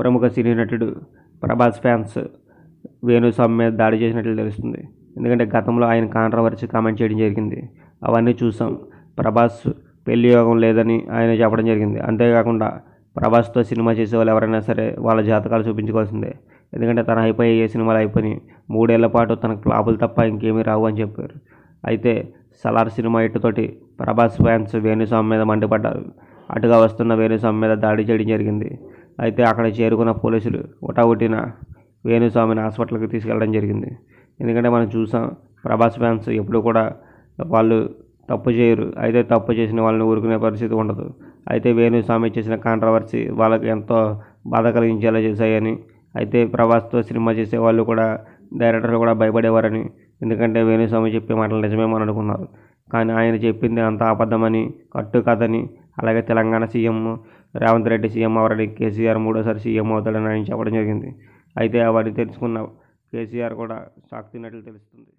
ప్రముఖ సినీ నటుడు ప్రభాస్ ఫ్యాన్స్ వేణుస్వామి మీద దాడి చేసినట్లు తెలుస్తుంది ఎందుకంటే గతంలో ఆయన కాంట్రవర్సీ కామెంట్ చేయడం జరిగింది అవన్నీ చూసాం ప్రభాస్ పెళ్లి యోగం లేదని ఆయన చెప్పడం జరిగింది అంతేకాకుండా ప్రభాస్తో సినిమా చేసే వాళ్ళు ఎవరైనా సరే వాళ్ళ జాతకాలు చూపించుకోవాల్సిందే ఎందుకంటే తన అయిపోయి ఏ సినిమాలు అయిపోయి మూడేళ్ల పాటు తన క్లాపులు తప్ప ఇంకేమీ రావు అని చెప్పారు అయితే సలార్ సినిమా ఇటుతోటి ప్రభాస్ ఫ్యాన్స్ వేణుస్వామి మీద మండిపడ్డారు అటుగా వస్తున్న వేణుస్వామి మీద దాడి చేయడం జరిగింది అయితే అక్కడ చేరుకున్న పోలీసులు హుటాహుటిన వేణుస్వామిని హాస్పిటల్కి తీసుకెళ్ళడం జరిగింది ఎందుకంటే మనం చూసాం ప్రభాస్ ఫ్యాన్స్ ఎప్పుడు కూడా వాళ్ళు తప్పు చేయరు అయితే తప్పు చేసిన వాళ్ళని ఊరుకునే పరిస్థితి ఉండదు అయితే వేణుస్వామి చేసిన కాంట్రవర్సీ వాళ్ళకి ఎంతో బాధ కలిగించేలా చేశాయని అయితే ప్రభాస్తో సినిమా చేసే వాళ్ళు కూడా డైరెక్టర్లు కూడా భయపడేవారని ఎందుకంటే వేణుస్వామి చెప్పే మాటలు నిజమేమని అనుకున్నారు కానీ ఆయన చెప్పింది అంత అబద్ధమని కట్టు కథని అలాగే తెలంగాణ సీఎం రేవంత్ రెడ్డి సీఎం అవరని కేసీఆర్ మూడోసారి సీఎం అవుతాడని ఆయన చెప్పడం జరిగింది అయితే అవన్నీ తెలుసుకున్న కేసీఆర్ కూడా షాక్ తిన్నట్లు తెలుస్తుంది